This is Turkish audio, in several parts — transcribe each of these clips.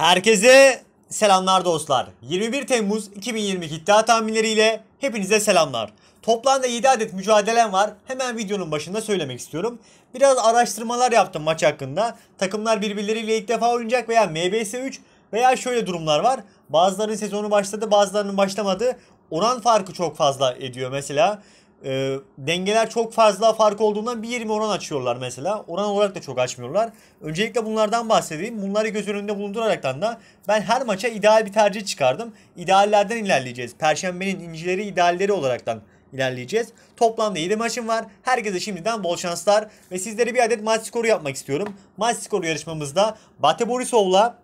Herkese selamlar dostlar. 21 Temmuz 2022 iddia tahminleriyle hepinize selamlar. Toplamda 7 adet mücadelem var. Hemen videonun başında söylemek istiyorum. Biraz araştırmalar yaptım maç hakkında. Takımlar birbirleriyle ilk defa oynayacak veya MBS 3 veya şöyle durumlar var. Bazılarının sezonu başladı bazılarının başlamadı. Oran farkı çok fazla ediyor mesela e, dengeler çok fazla fark olduğundan bir 20 oran açıyorlar mesela. Oran olarak da çok açmıyorlar. Öncelikle bunlardan bahsedeyim. Bunları göz önünde bulunduraraktan da ben her maça ideal bir tercih çıkardım. İdeallerden ilerleyeceğiz. Perşembenin incileri idealleri olaraktan ilerleyeceğiz. Toplamda 7 maçım var. Herkese şimdiden bol şanslar ve sizlere bir adet maç skoru yapmak istiyorum. Maç skoru yarışmamızda Bate Borisov'la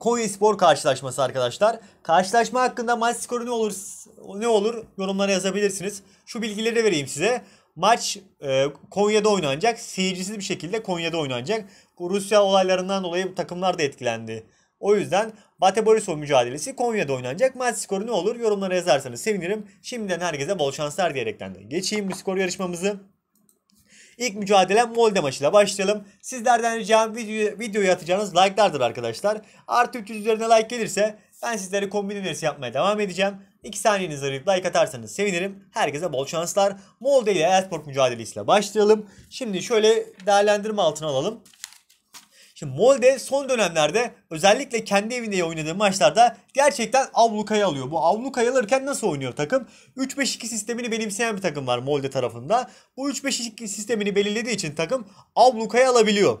Konya spor karşılaşması arkadaşlar. Karşılaşma hakkında maç skoru ne olur ne olur yorumlara yazabilirsiniz. Şu bilgileri de vereyim size. Maç e, Konya'da oynanacak. Seyircisiz bir şekilde Konya'da oynanacak. Rusya olaylarından dolayı takımlar da etkilendi. O yüzden Bate Borisov mücadelesi Konya'da oynanacak. Maç skoru ne olur yorumlara yazarsanız sevinirim. Şimdiden herkese bol şanslar diyerekten de geçeyim bu skor yarışmamızı. İlk mücadele Molde maçıyla başlayalım. Sizlerden ricam video, videoyu atacağınız like'lardır arkadaşlar. Artı 300 üzerine like gelirse ben sizleri kombin önerisi yapmaya devam edeceğim. 2 saniyenizi arayıp like atarsanız sevinirim. Herkese bol şanslar. Molde ile Elsport mücadelesiyle başlayalım. Şimdi şöyle değerlendirme altına alalım. Şimdi Molde son dönemlerde özellikle kendi evinde oynadığı maçlarda gerçekten ablukayı alıyor. Bu ablukayı alırken nasıl oynuyor takım? 3-5-2 sistemini benimseyen bir takım var Molde tarafında. Bu 3-5-2 sistemini belirlediği için takım ablukayı alabiliyor.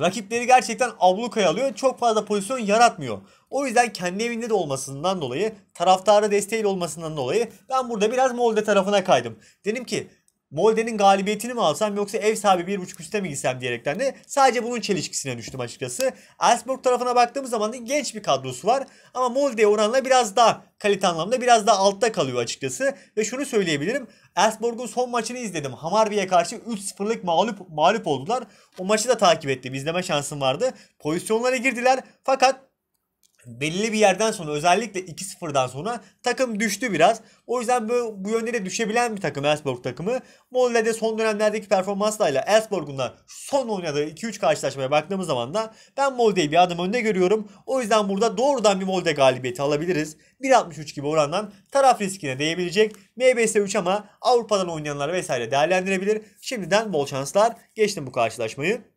Rakipleri gerçekten ablukaya alıyor. Çok fazla pozisyon yaratmıyor. O yüzden kendi evinde de olmasından dolayı, taraftarı desteğiyle olmasından dolayı ben burada biraz Molde tarafına kaydım. Dedim ki Molde'nin galibiyetini mi alsam yoksa ev sahibi 1.5 üste mi gitsem diyerekten de sadece bunun çelişkisine düştüm açıkçası. Elsborg tarafına baktığımız zaman da genç bir kadrosu var ama Molde'ye oranla biraz daha kalite anlamda biraz daha altta kalıyor açıkçası. Ve şunu söyleyebilirim. Elsborg'un son maçını izledim. Hamarby'e karşı 3-0'lık mağlup, mağlup oldular. O maçı da takip ettim. izleme şansım vardı. Pozisyonlara girdiler fakat belli bir yerden sonra özellikle 2-0'dan sonra takım düştü biraz. O yüzden bu, bu yönde de düşebilen bir takım Elfsborg takımı. Moldede son dönemlerdeki performanslarıyla Elfsborg'un da son oynadığı 2-3 karşılaşmaya baktığımız zaman da ben Molde'yi bir adım önde görüyorum. O yüzden burada doğrudan bir Molde galibiyeti alabiliriz. 1.63 gibi orandan taraf riskine değebilecek. MBS 3 ama Avrupa'dan oynayanlar vesaire değerlendirebilir. Şimdiden bol şanslar. Geçtim bu karşılaşmayı.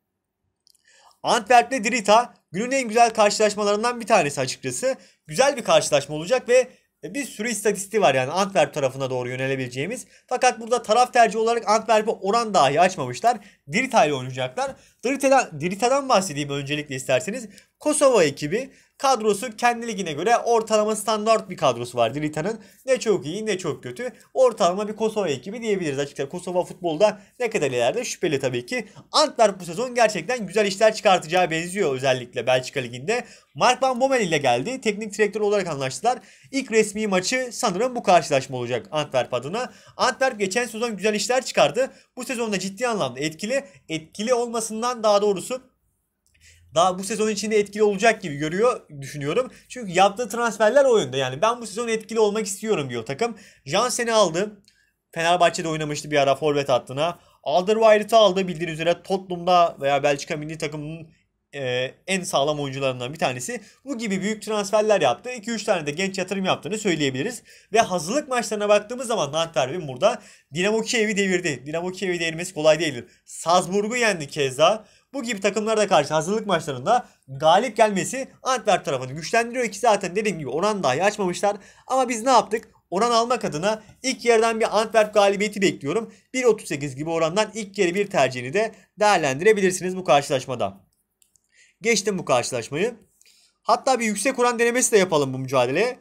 Antwerp'le Drita günün en güzel karşılaşmalarından bir tanesi açıkçası. Güzel bir karşılaşma olacak ve e, bir sürü istatistiği var yani Antwerp tarafına doğru yönelebileceğimiz. Fakat burada taraf tercih olarak Antwerp'e oran dahi açmamışlar. Drita ile oynayacaklar. Drita'dan, Drita'dan bahsedeyim öncelikle isterseniz. Kosova ekibi kadrosu kendi ligine göre ortalama standart bir kadrosu var Drita'nın. Ne çok iyi ne çok kötü. Ortalama bir Kosova ekibi diyebiliriz açıkçası. Kosova futbolda ne kadar ileride şüpheli tabii ki. Antwerp bu sezon gerçekten güzel işler çıkartacağı benziyor özellikle Belçika Ligi'nde. Mark Van Bommel ile geldi. Teknik direktör olarak anlaştılar. İlk resmi maçı sanırım bu karşılaşma olacak Antwerp adına. Antwerp geçen sezon güzel işler çıkardı. Bu sezonda ciddi anlamda etkili. Etkili olmasından daha doğrusu daha bu sezon içinde etkili olacak gibi görüyor düşünüyorum. Çünkü yaptığı transferler o yönde. Yani ben bu sezon etkili olmak istiyorum diyor takım. Jansen'i aldı. Fenerbahçe'de oynamıştı bir ara forvet hattına. Alderweireld'i aldı bildiğiniz üzere Tottenham'da veya Belçika milli takımının e, en sağlam oyuncularından bir tanesi. Bu gibi büyük transferler yaptı. 2-3 tane de genç yatırım yaptığını söyleyebiliriz. Ve hazırlık maçlarına baktığımız zaman Nantervin burada Dinamo Kiev'i devirdi. Dinamo Kiev'i devirmesi kolay değil. Salzburg'u yendi keza bu gibi takımlara karşı hazırlık maçlarında galip gelmesi Antwerp tarafını güçlendiriyor ki zaten dediğim gibi oran dahi açmamışlar. Ama biz ne yaptık? Oran almak adına ilk yerden bir Antwerp galibiyeti bekliyorum. 1.38 gibi orandan ilk geri bir tercihini de değerlendirebilirsiniz bu karşılaşmada. Geçtim bu karşılaşmayı. Hatta bir yüksek oran denemesi de yapalım bu mücadeleye.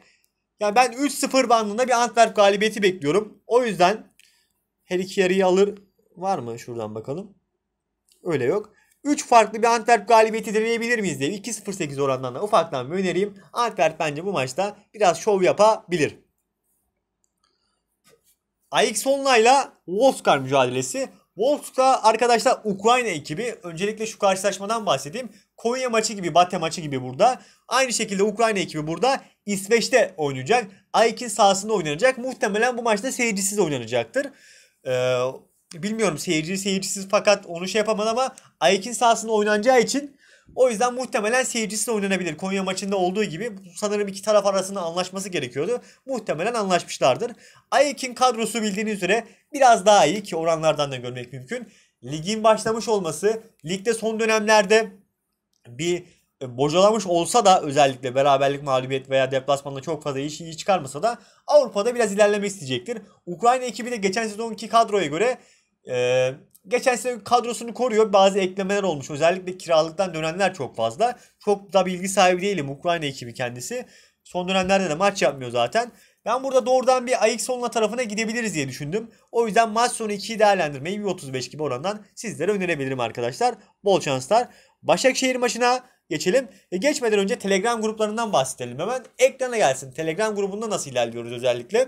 Yani ben 3-0 bandında bir Antwerp galibiyeti bekliyorum. O yüzden her iki yarıyı alır var mı? Şuradan bakalım. Öyle yok. 3 farklı bir Antwerp galibiyeti deneyebilir miyiz diye 2-0-8 oranlarına ufaktan bir önereyim. Antwerp bence bu maçta biraz şov yapabilir. Ajax Online'la Wolfsburg mücadelesi. Wolfs'ta arkadaşlar Ukrayna ekibi. Öncelikle şu karşılaşmadan bahsedeyim. Konya maçı gibi, Batya maçı gibi burada. Aynı şekilde Ukrayna ekibi burada İsveç'te oynayacak. Ajax'in sahasında oynanacak. Muhtemelen bu maçta seyircisiz oynanacaktır. Ee, bilmiyorum seyirci seyircisiz fakat onu şey yapamadı ama Ayek'in sahasında oynanacağı için o yüzden muhtemelen seyircisiz oynanabilir. Konya maçında olduğu gibi sanırım iki taraf arasında anlaşması gerekiyordu. Muhtemelen anlaşmışlardır. Ayek'in kadrosu bildiğiniz üzere biraz daha iyi ki oranlardan da görmek mümkün. Ligin başlamış olması, ligde son dönemlerde bir e, bocalamış olsa da özellikle beraberlik mağlubiyet veya deplasmanda çok fazla iş iyi çıkarmasa da Avrupa'da biraz ilerleme isteyecektir. Ukrayna ekibi de geçen sezonki kadroya göre ee, geçen sene kadrosunu koruyor. Bazı eklemeler olmuş. Özellikle kiralıktan dönenler çok fazla. Çok da bilgi sahibi değilim. Ukrayna ekibi kendisi. Son dönemlerde de maç yapmıyor zaten. Ben burada doğrudan bir Ayıkson'la tarafına gidebiliriz diye düşündüm. O yüzden maç sonu 2'yi değerlendirmeyi 35 gibi orandan sizlere önerebilirim arkadaşlar. Bol şanslar. Başakşehir maçına geçelim. E geçmeden önce Telegram gruplarından bahsedelim hemen. Ekrana gelsin. Telegram grubunda nasıl ilerliyoruz özellikle?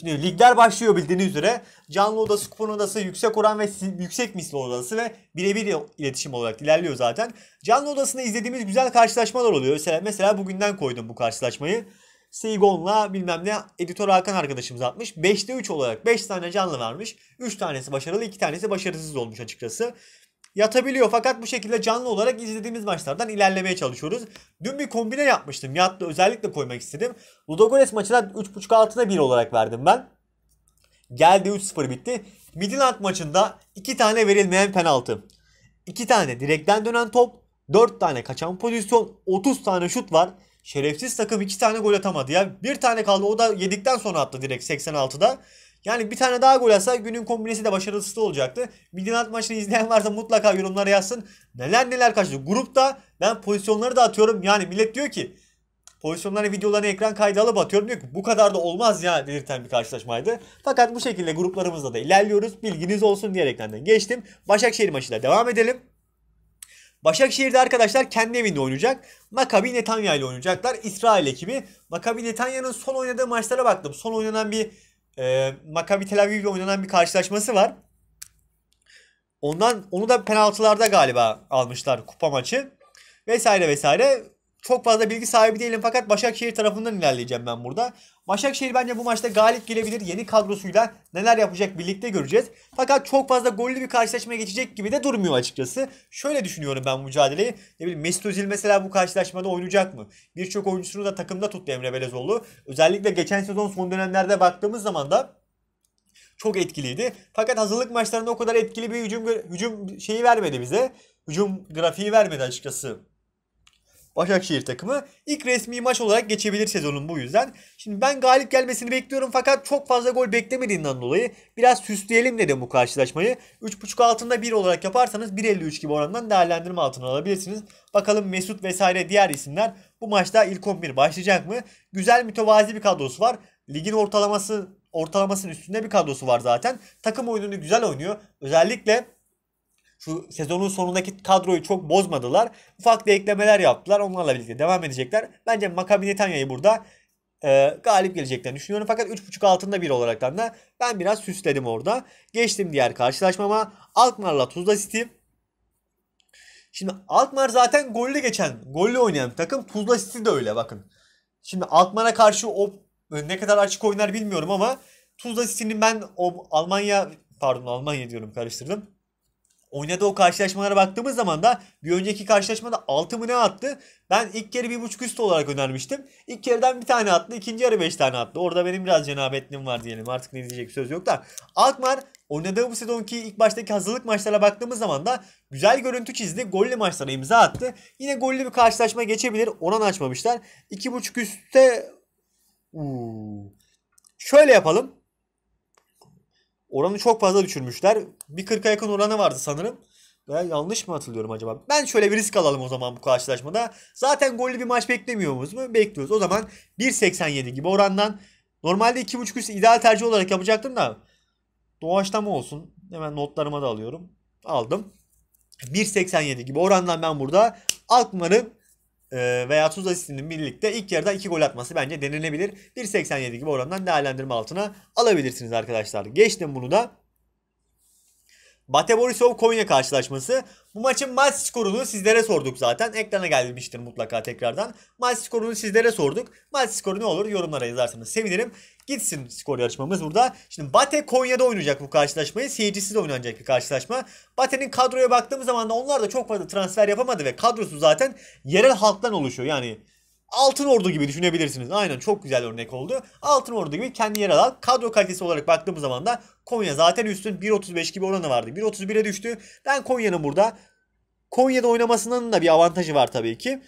Şimdi ligler başlıyor bildiğiniz üzere. Canlı odası, kupon odası, yüksek oran ve yüksek misli odası ve birebir iletişim olarak ilerliyor zaten. Canlı odasında izlediğimiz güzel karşılaşmalar oluyor. Mesela, mesela bugünden koydum bu karşılaşmayı. Seigon'la bilmem ne editör Hakan arkadaşımız atmış. 5'te 3 olarak 5 tane canlı vermiş. 3 tanesi başarılı 2 tanesi başarısız olmuş açıkçası yatabiliyor. Fakat bu şekilde canlı olarak izlediğimiz maçlardan ilerlemeye çalışıyoruz. Dün bir kombine yapmıştım. Yatlı özellikle koymak istedim. Ludogorets maçına 3.5 altına 1 olarak verdim ben. Geldi 3-0 bitti. Midland maçında 2 tane verilmeyen penaltı. 2 tane direkten dönen top, 4 tane kaçan pozisyon, 30 tane şut var. Şerefsiz takım 2 tane gol atamadı ya. Bir tane kaldı o da yedikten sonra attı direkt 86'da. Yani bir tane daha gol atsa günün kombinesi de başarısız olacaktı. Midinat maçını izleyen varsa mutlaka yorumlara yazsın. Neler neler kaçtı. Grupta ben pozisyonları da atıyorum. Yani millet diyor ki pozisyonları videolarını ekran kaydı alıp atıyorum diyor ki bu kadar da olmaz ya delirten bir karşılaşmaydı. Fakat bu şekilde gruplarımızda da ilerliyoruz. Bilginiz olsun diyerekten de geçtim. Başakşehir maçıyla devam edelim. Başakşehir'de arkadaşlar kendi evinde oynayacak. Maccabi Netanya ile oynayacaklar. İsrail ekibi. Maccabi Netanya'nın son oynadığı maçlara baktım. Son oynanan bir e, Maccabi Tel Aviv'le oynanan bir karşılaşması var. Ondan onu da penaltılarda galiba almışlar kupa maçı. Vesaire vesaire çok fazla bilgi sahibi değilim fakat Başakşehir tarafından ilerleyeceğim ben burada. Başakşehir bence bu maçta galip gelebilir. Yeni kadrosuyla neler yapacak birlikte göreceğiz. Fakat çok fazla gollü bir karşılaşmaya geçecek gibi de durmuyor açıkçası. Şöyle düşünüyorum ben mücadeleyi. Ne bileyim Mesut Özil mesela bu karşılaşmada oynayacak mı? Birçok oyuncusunu da takımda tuttu Emre Belezoğlu. Özellikle geçen sezon son dönemlerde baktığımız zaman da çok etkiliydi. Fakat hazırlık maçlarında o kadar etkili bir hücum hücum şeyi vermedi bize. Hücum grafiği vermedi açıkçası Başakşehir takımı ilk resmi maç olarak geçebilir sezonun bu yüzden. Şimdi ben galip gelmesini bekliyorum fakat çok fazla gol beklemediğinden dolayı biraz süsleyelim dedim bu karşılaşmayı. 3.5 altında 1 olarak yaparsanız 1.53 gibi orandan değerlendirme altına alabilirsiniz. Bakalım Mesut vesaire diğer isimler bu maçta ilk 11 başlayacak mı? Güzel mütevazi bir kadrosu var. Ligin ortalaması ortalamasının üstünde bir kadrosu var zaten. Takım oyununu güzel oynuyor. Özellikle şu sezonun sonundaki kadroyu çok bozmadılar. Ufak da eklemeler yaptılar. Onlarla birlikte devam edecekler. Bence Maccabi Netanya'yı burada e, galip geleceklerini düşünüyorum. Fakat 3.5 altında bir olaraktan da ben biraz süsledim orada. Geçtim diğer karşılaşmama. Alkmaar'la Tuzla City. Şimdi Alkmaar zaten gollü geçen, gollü oynayan takım. Tuzla City de öyle bakın. Şimdi Alkmaar'a karşı o ne kadar açık oynar bilmiyorum ama Tuzla City'nin ben o Almanya pardon Almanya diyorum karıştırdım. Oynadığı o karşılaşmalara baktığımız zaman da bir önceki karşılaşmada 6 mı ne attı? Ben ilk kere 1.5 üst olarak önermiştim. İlk kereden bir tane attı. ikinci yarı 5 tane attı. Orada benim biraz cenabetliğim var diyelim. Artık ne diyecek söz yok da. Alkmaar oynadığı bu sezonki ilk baştaki hazırlık maçlara baktığımız zaman da güzel görüntü çizdi. Gollü maçlara imza attı. Yine gollü bir karşılaşma geçebilir. Oran açmamışlar. 2.5 üstte... Uuu. Şöyle yapalım. Oranı çok fazla düşürmüşler. Bir 40'a yakın oranı vardı sanırım. Ben yanlış mı hatırlıyorum acaba? Ben şöyle bir risk alalım o zaman bu karşılaşmada. Zaten gollü bir maç beklemiyoruz mu? Bekliyoruz. O zaman 1.87 gibi orandan normalde 2.5 üstü ideal tercih olarak yapacaktım da doğaçlama olsun. Hemen notlarıma da alıyorum. Aldım. 1.87 gibi orandan ben burada Alkmaar'ın ee, veya Tuzla birlikte ilk yarıda 2 gol atması bence denenebilir. 1.87 gibi orandan değerlendirme altına alabilirsiniz arkadaşlar. Geçtim bunu da. Bate Borisov Konya karşılaşması. Bu maçın maç skorunu sizlere sorduk zaten. Ekrana gelmiştir mutlaka tekrardan. Maç skorunu sizlere sorduk. Maç skoru ne olur yorumlara yazarsanız sevinirim. Gitsin skor yarışmamız burada. Şimdi Bate Konya'da oynayacak bu karşılaşmayı. seyircisi de oynanacak bir karşılaşma. Bate'nin kadroya baktığımız zaman da onlar da çok fazla transfer yapamadı ve kadrosu zaten yerel halktan oluşuyor. Yani Altın Ordu gibi düşünebilirsiniz. Aynen çok güzel örnek oldu. Altın Ordu gibi kendi yer alan kadro kalitesi olarak baktığımız zaman da Konya zaten üstün 1.35 gibi oranı vardı. 1.31'e düştü. Ben Konya'nın burada Konya'da oynamasının da bir avantajı var tabii ki.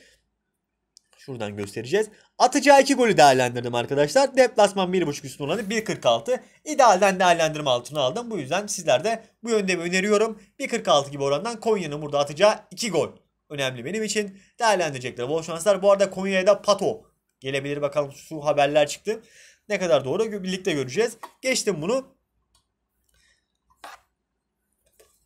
Şuradan göstereceğiz. Atacağı iki golü değerlendirdim arkadaşlar. Deplasman 1.5 üstün olanı 1.46. İdealden değerlendirme altına aldım. Bu yüzden sizler de bu yöndemi öneriyorum. 1.46 gibi orandan Konya'nın burada atacağı iki gol. Önemli benim için. Değerlendirecekler bol şanslar. Bu arada Konya'ya da Pato gelebilir bakalım su haberler çıktı. Ne kadar doğru birlikte göreceğiz. Geçtim bunu.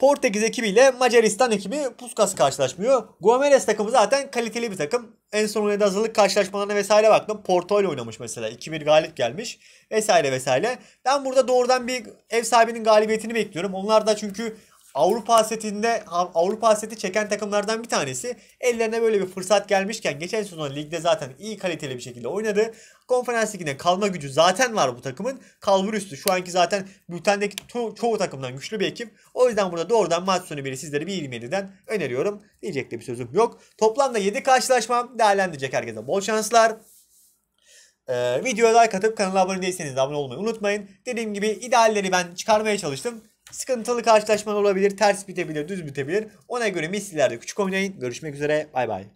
Portekiz ekibiyle Macaristan ekibi Puskas karşılaşmıyor. Guameres takımı zaten kaliteli bir takım. En son oynadığı hazırlık karşılaşmalarına vesaire baktım. Porto ile oynamış mesela. 2-1 galip gelmiş. Vesaire vesaire. Ben burada doğrudan bir ev sahibinin galibiyetini bekliyorum. Onlar da çünkü Avrupa asetinde Avrupa aseti çeken takımlardan bir tanesi. Ellerine böyle bir fırsat gelmişken geçen sezon ligde zaten iyi kaliteli bir şekilde oynadı. Konferans liginde kalma gücü zaten var bu takımın. kalbur üstü şu anki zaten bültendeki ço- çoğu takımdan güçlü bir ekip. O yüzden burada doğrudan maç sonu biri sizlere bir 27'den öneriyorum. Diyecek de bir sözüm yok. Toplamda 7 karşılaşmam değerlendirecek herkese bol şanslar. Ee, videoya like atıp kanala abone değilseniz abone olmayı unutmayın. Dediğim gibi idealleri ben çıkarmaya çalıştım. Sıkıntılı karşılaşmalar olabilir, ters bitebilir, düz bitebilir. Ona göre mislilerde küçük oynayın. Görüşmek üzere, bay bay.